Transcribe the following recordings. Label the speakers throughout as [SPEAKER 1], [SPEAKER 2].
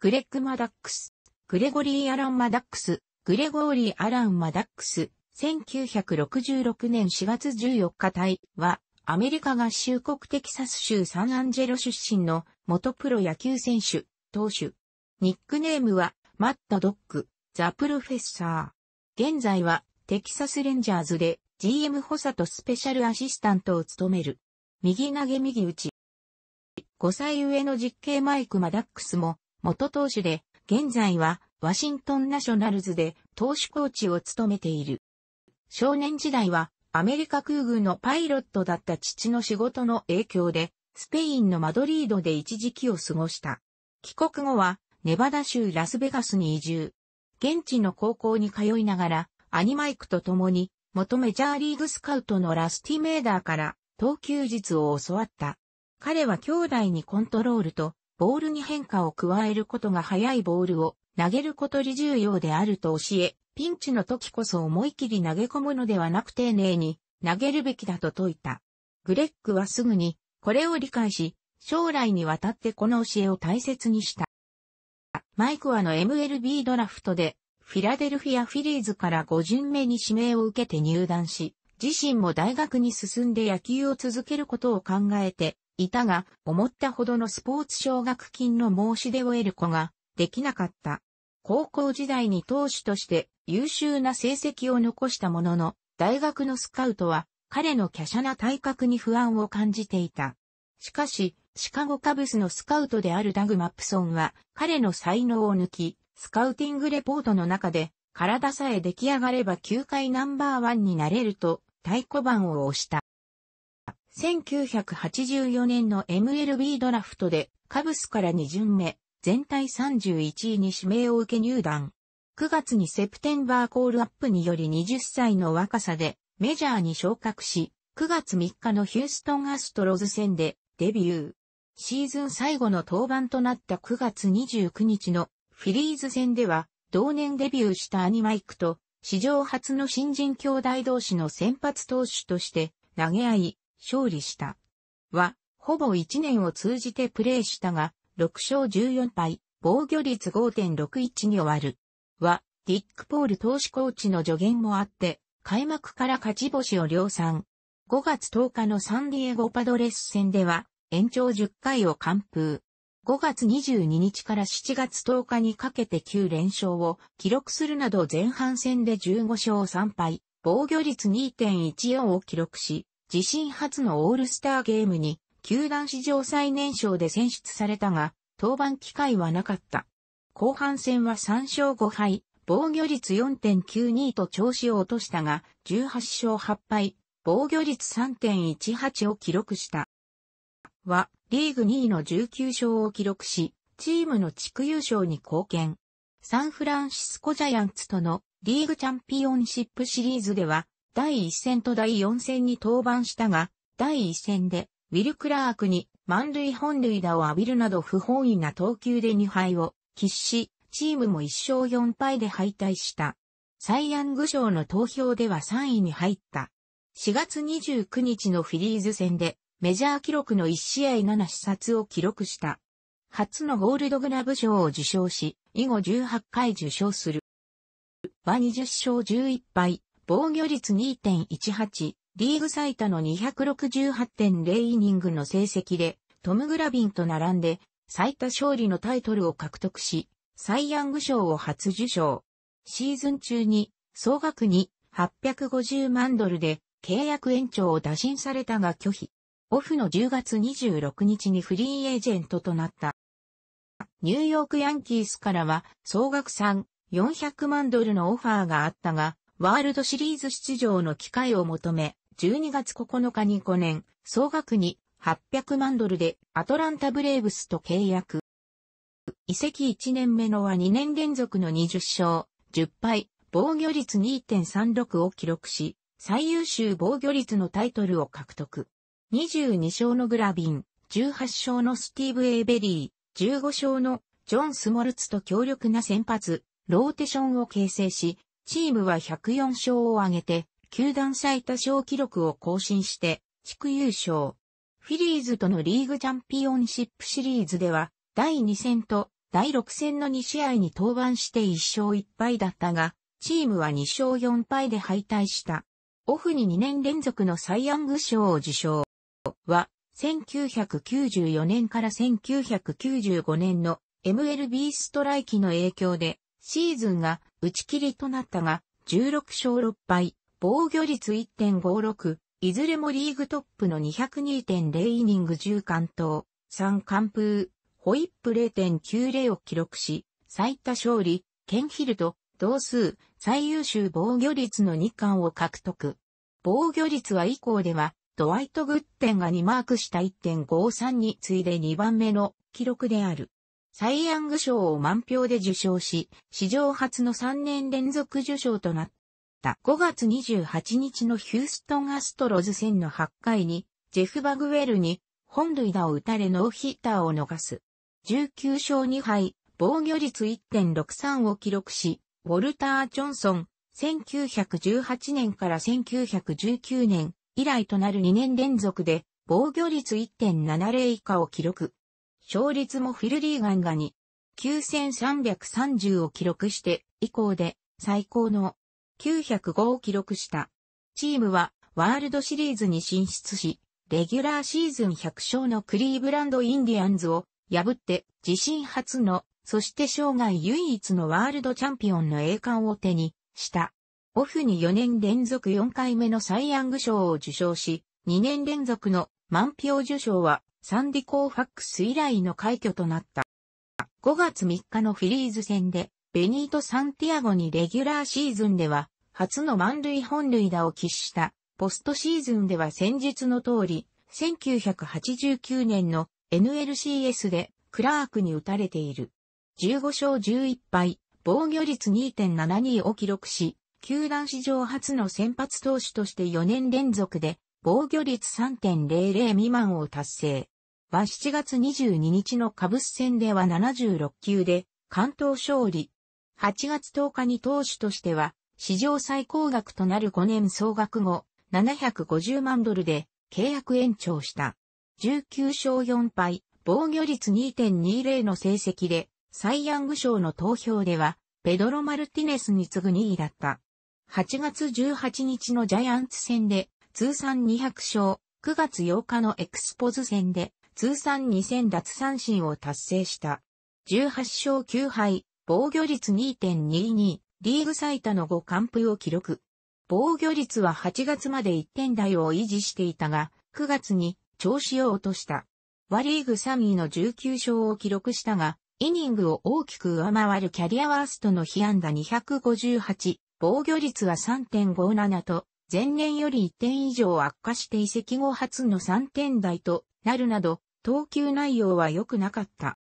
[SPEAKER 1] グレッグ・マダックス、グレゴリー・アラン・マダックス、グレゴーリー・アラン・マダックス、1966年4月14日隊は、アメリカ合衆国テキサス州サンアンジェロ出身の元プロ野球選手、投手。ニックネームは、マッド・ドッグ、ザ・プロフェッサー。現在は、テキサス・レンジャーズで、GM 補佐とスペシャルアシスタントを務める。右投げ右打ち。5歳上の実刑マイク・マダックスも、元投手で、現在はワシントンナショナルズで投手コーチを務めている。少年時代はアメリカ空軍のパイロットだった父の仕事の影響で、スペインのマドリードで一時期を過ごした。帰国後は、ネバダ州ラスベガスに移住。現地の高校に通いながら、アニマイクと共に、元メジャーリーグスカウトのラスティメーダーから、投球術を教わった。彼は兄弟にコントロールとボールに変化を加えることが早いボールを投げることに重要であると教え、ピンチの時こそ思い切り投げ込むのではなく丁寧に投げるべきだと説いた。グレッグはすぐにこれを理解し、将来にわたってこの教えを大切にした。マイクはの MLB ドラフトでフィラデルフィアフィリーズから5巡目に指名を受けて入団し、自身も大学に進んで野球を続けることを考えて、いたが、思ったほどのスポーツ奨学金の申し出を得る子ができなかった。高校時代に投手として優秀な成績を残したものの、大学のスカウトは彼の華奢な体格に不安を感じていた。しかし、シカゴカブスのスカウトであるダグ・マップソンは彼の才能を抜き、スカウティングレポートの中で体さえ出来上がれば球界ナンバーワンになれると太鼓判を押した。1984年の MLB ドラフトでカブスから2巡目、全体31位に指名を受け入団。9月にセプテンバーコールアップにより20歳の若さでメジャーに昇格し、9月3日のヒューストンアストロズ戦でデビュー。シーズン最後の登板となった9月29日のフィリーズ戦では同年デビューしたアニマイクと史上初の新人兄弟同士の先発投手として投げ合い、勝利した。は、ほぼ1年を通じてプレーしたが、6勝14敗、防御率5.61に終わる。は、ディック・ポール投手コーチの助言もあって、開幕から勝ち星を量産。5月10日のサンディエゴパドレス戦では、延長10回を完封。5月22日から7月10日にかけて9連勝を記録するなど前半戦で15勝3敗、防御率2.14を記録し、自身初のオールスターゲームに、球団史上最年少で選出されたが、登板機会はなかった。後半戦は3勝5敗、防御率4.92と調子を落としたが、18勝8敗、防御率3.18を記録した。は、リーグ2位の19勝を記録し、チームの地区優勝に貢献。サンフランシスコジャイアンツとのリーグチャンピオンシップシリーズでは、第1戦と第4戦に登板したが、第1戦で、ウィル・クラークに満塁本塁打を浴びるなど不本意な投球で2敗を喫し、チームも1勝4敗で敗退した。サイ・ヤング賞の投票では3位に入った。4月29日のフィリーズ戦で、メジャー記録の1試合7視察を記録した。初のゴールドグラブ賞を受賞し、以後18回受賞する。は20勝11敗、防御率2.18、リーグ最多の268.0イニングの成績で、トム・グラビンと並んで、最多勝利のタイトルを獲得し、サイ・ヤング賞を初受賞。シーズン中に、総額に850万ドルで、契約延長を打診されたが拒否。オフの10月26日にフリーエージェントとなった。ニューヨークヤンキースからは総額3、400万ドルのオファーがあったが、ワールドシリーズ出場の機会を求め、12月9日に5年、総額に800万ドルでアトランタブレーブスと契約。移籍1年目のは2年連続の20勝、10敗、防御率2.36を記録し、最優秀防御率のタイトルを獲得。22勝のグラビン、18勝のスティーブ・エーベリー、15勝のジョン・スモルツと強力な先発、ローテションを形成し、チームは104勝を挙げて、球団最多勝記録を更新して、地区優勝。フィリーズとのリーグチャンピオンシップシリーズでは、第2戦と第6戦の2試合に登板して1勝1敗だったが、チームは2勝4敗で敗退した。オフに2年連続のサイ・ヤング賞を受賞は、1994年から1995年の MLB ストライキの影響で、シーズンが打ち切りとなったが、16勝6敗、防御率1.56、いずれもリーグトップの202.0イニング10完投、3完封、ホイップ0.90を記録し、最多勝利、ケンヒルと同数、最優秀防御率の2冠を獲得。防御率は以降では、ドワイト・グッテンが2マークした1.53に次いで2番目の記録である。サイ・ヤング賞を満票で受賞し、史上初の3年連続受賞となった。5月28日のヒューストン・アストロズ戦の8回に、ジェフ・バグウェルに本塁打を打たれノーヒッターを逃す。19勝2敗、防御率1.63を記録し、ウォルター・ジョンソン、1918年から1919年以来となる2年連続で防御率1.70以下を記録。勝率もフィルリーガンが2、9330を記録して以降で最高の905を記録した。チームはワールドシリーズに進出し、レギュラーシーズン100勝のクリーブランドインディアンズを破って自身初の、そして生涯唯一のワールドチャンピオンの栄冠を手にした。オフに4年連続4回目のサイ・ヤング賞を受賞し、2年連続の満票受賞はサンディ・コーファックス以来の快挙となった。5月3日のフィリーズ戦で、ベニート・サンティアゴにレギュラーシーズンでは、初の満塁本塁打を喫した、ポストシーズンでは先日の通り、1989年の NLCS でクラークに打たれている。15勝11敗、防御率2.72を記録し、球団史上初の先発投手として4年連続で防御率3.00未満を達成。は7月22日のカブス戦では76球で関東勝利。8月10日に投手としては史上最高額となる5年総額後750万ドルで契約延長した。19勝4敗、防御率2.20の成績でサイ・ヤング賞の投票ではペドロ・マルティネスに次ぐ2位だった。8月18日のジャイアンツ戦で通算200勝、9月8日のエクスポズ戦で、通算2000奪三振を達成した。18勝9敗、防御率2.22、リーグ最多の5完封を記録。防御率は8月まで1点台を維持していたが、9月に調子を落とした。ワリーグ3位の19勝を記録したが、イニングを大きく上回るキャリアワーストの被安打258、防御率は3.57と、前年より1点以上悪化して移籍後初の3点台となるなど、投球内容は良くなかった。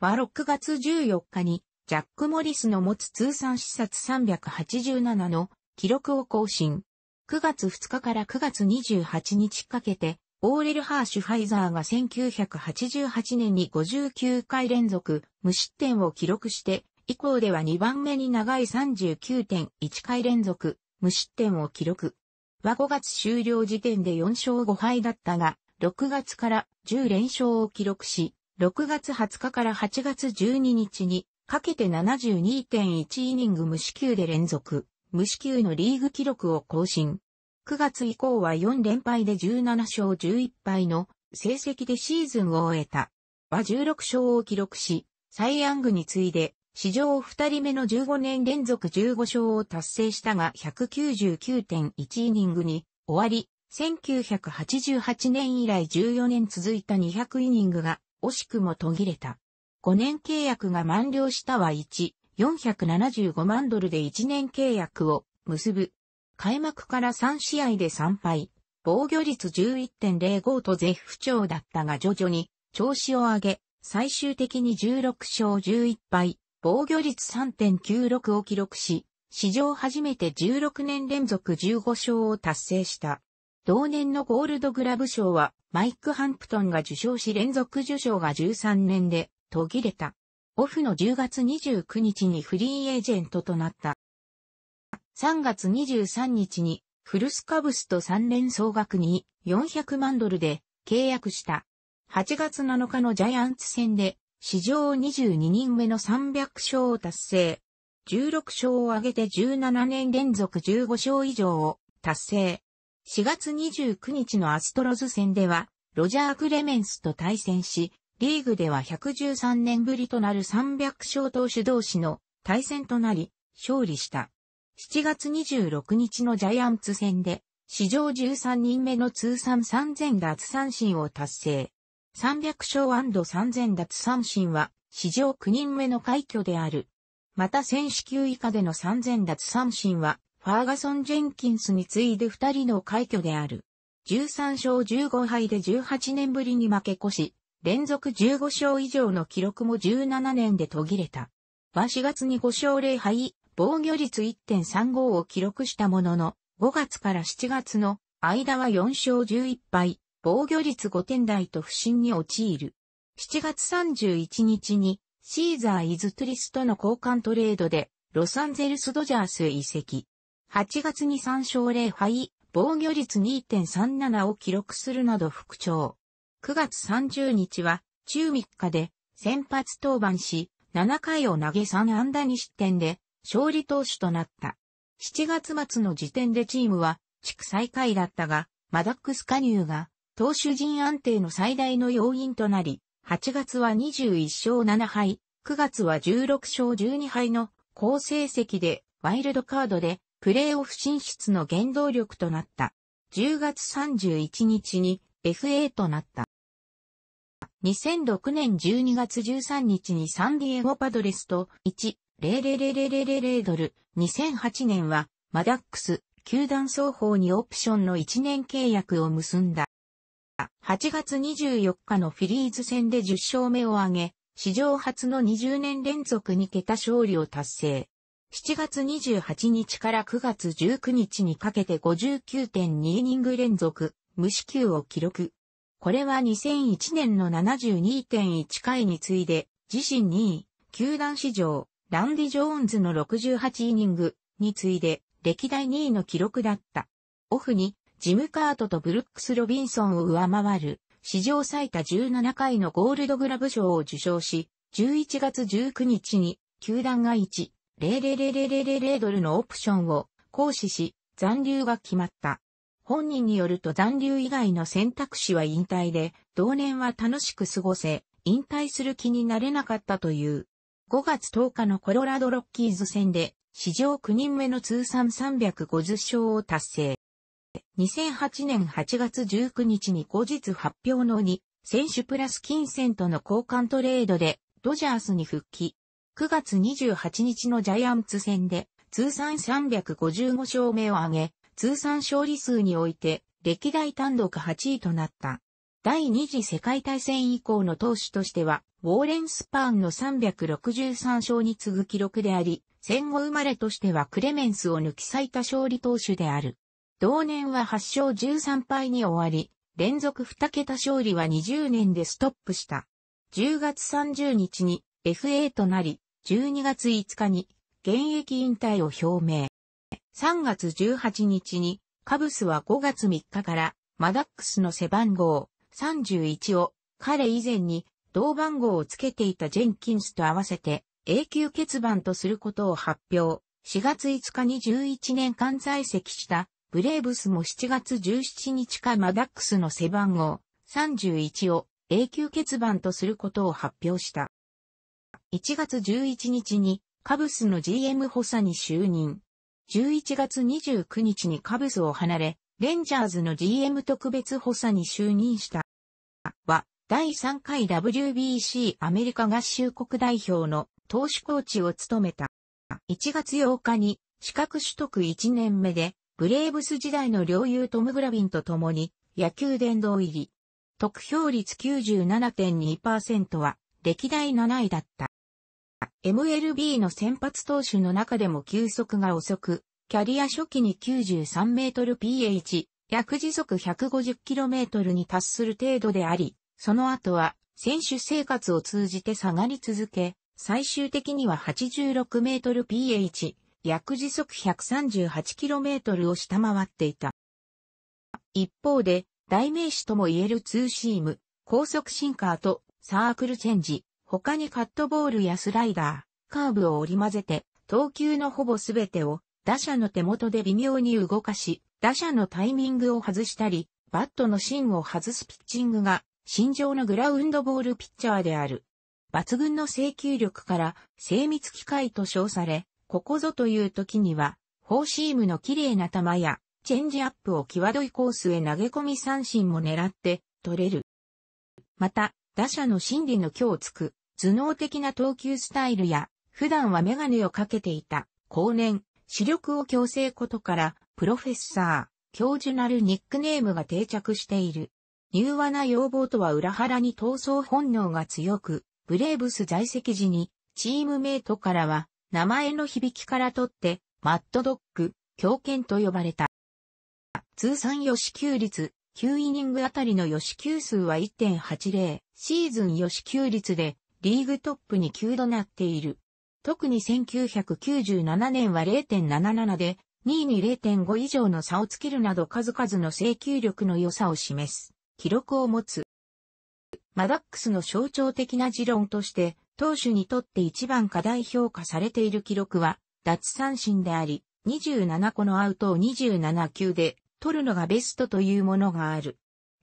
[SPEAKER 1] は6月14日に、ジャック・モリスの持つ通算視察387の記録を更新。9月2日から9月28日かけて、オーレル・ハーシュ・ファイザーが1988年に59回連続無失点を記録して、以降では2番目に長い39.1回連続無失点を記録。は5月終了時点で4勝5敗だったが、6月から10連勝を記録し、6月20日から8月12日にかけて72.1イニング無四球で連続、無四球のリーグ記録を更新。9月以降は4連敗で17勝11敗の成績でシーズンを終えた。は16勝を記録し、サイ・ヤングに次いで史上2人目の15年連続15勝を達成したが199.1イニングに終わり、1988年以来14年続いた200イニングが惜しくも途切れた。5年契約が満了したは1、475万ドルで1年契約を結ぶ。開幕から3試合で3敗、防御率11.05と絶不調だったが徐々に調子を上げ、最終的に16勝11敗、防御率3.96を記録し、史上初めて16年連続15勝を達成した。同年のゴールドグラブ賞は、マイク・ハンプトンが受賞し連続受賞が13年で途切れた。オフの10月29日にフリーエージェントとなった。3月23日にフルスカブスと3連総額に400万ドルで契約した。8月7日のジャイアンツ戦で史上22人目の300勝を達成。16勝を挙げて17年連続15勝以上を達成。4月29日のアストロズ戦では、ロジャー・クレメンスと対戦し、リーグでは113年ぶりとなる300勝投手同士の対戦となり、勝利した。7月26日のジャイアンツ戦で、史上13人目の通算3000奪三振を達成。300勝 &3000 奪三振は史上9人目の快挙である。また選手級以下での3000奪三振はファーガソン・ジェンキンスに次いで2人の快挙である。13勝15敗で18年ぶりに負け越し、連続15勝以上の記録も17年で途切れた。は4月に5勝0敗、防御率1.35を記録したものの、5月から7月の間は4勝11敗、防御率5点台と不振に陥る。7月31日にシーザー・イズトリスとの交換トレードでロサンゼルス・ドジャースへ移籍。8月に3勝0敗、防御率2.37を記録するなど復調。9月30日は中3日で先発登板し、7回を投げ3安打2失点で勝利投手となった。7月末の時点でチームは地区最下位だったが、マダックス加入が投手陣安定の最大の要因となり、8月は21勝7敗、9月は16勝12敗の好成績でワイルドカードでプレーオフ進出の原動力となった。10月31日に FA となった。2006年12月13日にサンディエゴパドレスと1-00000ドル、2008年はマダックス、球団双方にオプションの1年契約を結んだ。8月24日のフィリーズ戦で10勝目を挙げ、史上初の20年連続2桁勝利を達成。7月28日から9月19日にかけて59.2イニング連続、無四球を記録。これは2001年の72.1回に次いで、自身2位、球団史上、ランディ・ジョーンズの68イニングに次いで、歴代2位の記録だった。オフに、ジムカートとブルックス・ロビンソンを上回る、史上最多17回のゴールドグラブ賞を受賞し、11月19日に、球団が1、0 0 0 0 0 0ドルのオプションを行使し、残留が決まった。本人によると残留以外の選択肢は引退で、同年は楽しく過ごせ、引退する気になれなかったという。5月10日のコロラドロッキーズ戦で、史上9人目の通算350勝を達成。2008年8月19日に後日発表の2、選手プラス金銭との交換トレードで、ドジャースに復帰。9月28日のジャイアンツ戦で、通算355勝目を挙げ、通算勝利数において、歴代単独8位となった。第二次世界大戦以降の投手としては、ウォーレン・スパーンの363勝に次ぐ記録であり、戦後生まれとしてはクレメンスを抜き最多勝利投手である。同年は8勝13敗に終わり、連続2桁勝利は20年でストップした。10月30日に FA となり、12月5日に現役引退を表明。3月18日にカブスは5月3日からマダックスの背番号31を彼以前に同番号をつけていたジェンキンスと合わせて永久欠番とすることを発表。4月5日に11年間在籍したブレーブスも7月17日かマダックスの背番号31を永久欠番とすることを発表した。1月11日にカブスの GM 補佐に就任。11月29日にカブスを離れ、レンジャーズの GM 特別補佐に就任した。は、第3回 WBC アメリカ合衆国代表の投手コーチを務めた。1月8日に資格取得1年目でブレーブス時代の領友トム・グラビンと共に野球殿堂入り。得票率97.2%は歴代7位だった。MLB の先発投手の中でも球速が遅く、キャリア初期に93メートル PH、約時速 150km に達する程度であり、その後は選手生活を通じて下がり続け、最終的には86メートル PH、約時速 138km を下回っていた。一方で、代名詞とも言えるツーシーム、高速シンカーとサークルチェンジ、他にカットボールやスライダー、カーブを織り交ぜて、投球のほぼすべてを打者の手元で微妙に動かし、打者のタイミングを外したり、バットの芯を外すピッチングが、新上のグラウンドボールピッチャーである。抜群の制球力から精密機械と称され、ここぞという時には、フォーシームの綺麗な球や、チェンジアップを際どいコースへ投げ込み三振も狙って取れる。また、打者の心理の強つく、頭脳的な投球スタイルや、普段はメガネをかけていた、後年、視力を強制ことから、プロフェッサー、教授なるニックネームが定着している。柔和な要望とは裏腹に闘争本能が強く、ブレーブス在籍時に、チームメイトからは、名前の響きからとって、マッドドッグ、狂犬と呼ばれた。通算予支給率、9イニングあたりの予支給数は1.80、シーズン予支給率で、リーグトップに9度なっている。特に1997年は0.77で、2位に0.5以上の差をつけるなど数々の請求力の良さを示す、記録を持つ。マダックスの象徴的な持論として、投手にとって一番課題評価されている記録は、脱三振であり、27個のアウトを27球で取るのがベストというものがある。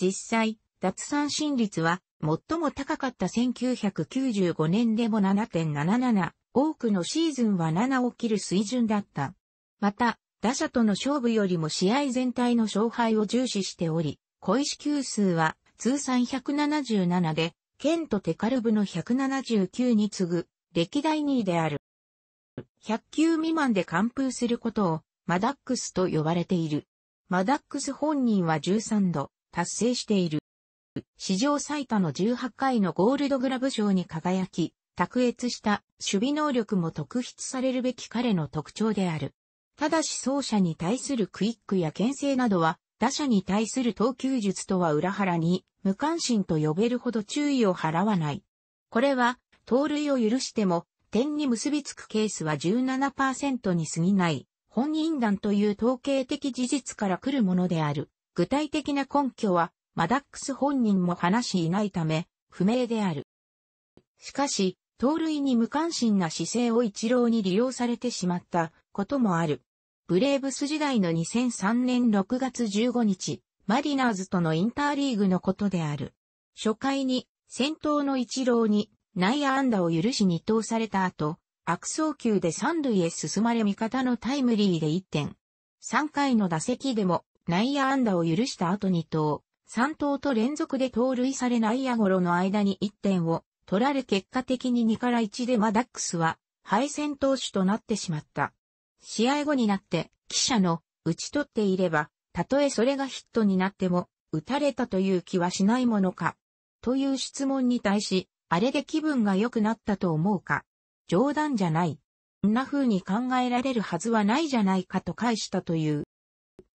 [SPEAKER 1] 実際、脱三振率は最も高かった1995年でも7.77、多くのシーズンは7を切る水準だった。また、打者との勝負よりも試合全体の勝敗を重視しており、小石球数は通算177でケント・テカルブの179に次ぐ、歴代2位である。100球未満で完封することを、マダックスと呼ばれている。マダックス本人は13度、達成している。史上最多の18回のゴールドグラブ賞に輝き、卓越した守備能力も特筆されるべき彼の特徴である。ただし走者に対するクイックや牽制などは打者に対する投球術とは裏腹に、無関心と呼べるほど注意を払わない。これは、盗塁を許しても、点に結びつくケースは17%に過ぎない、本人団という統計的事実から来るものである。具体的な根拠は、マダックス本人も話しいないため、不明である。しかし、盗塁に無関心な姿勢を一郎に利用されてしまったこともある。ブレーブス時代の2003年6月15日、マリナーズとのインターリーグのことである。初回に、先頭の一郎に内野安打を許し二投された後、悪送球で三塁へ進まれ味方のタイムリーで1点。3回の打席でも内野安打を許した後二投、三投と連続で盗塁され内野ゴロの間に1点を取られ結果的に2から1でマダックスは敗戦投手となってしまった。試合後になって、記者の、打ち取っていれば、たとえそれがヒットになっても、打たれたという気はしないものか。という質問に対し、あれで気分が良くなったと思うか。冗談じゃない。んな風に考えられるはずはないじゃないかと返したという。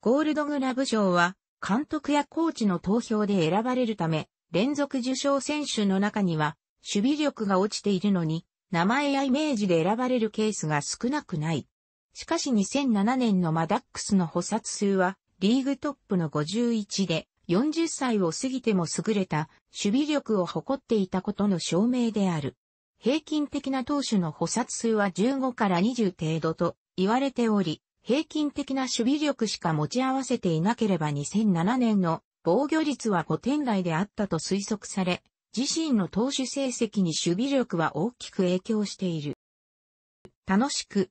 [SPEAKER 1] ゴールドグラブ賞は、監督やコーチの投票で選ばれるため、連続受賞選手の中には、守備力が落ちているのに、名前やイメージで選ばれるケースが少なくない。しかし2007年のマダックスの補殺数はリーグトップの51で40歳を過ぎても優れた守備力を誇っていたことの証明である。平均的な投手の補殺数は15から20程度と言われており、平均的な守備力しか持ち合わせていなければ2007年の防御率は5点台であったと推測され、自身の投手成績に守備力は大きく影響している。楽しく、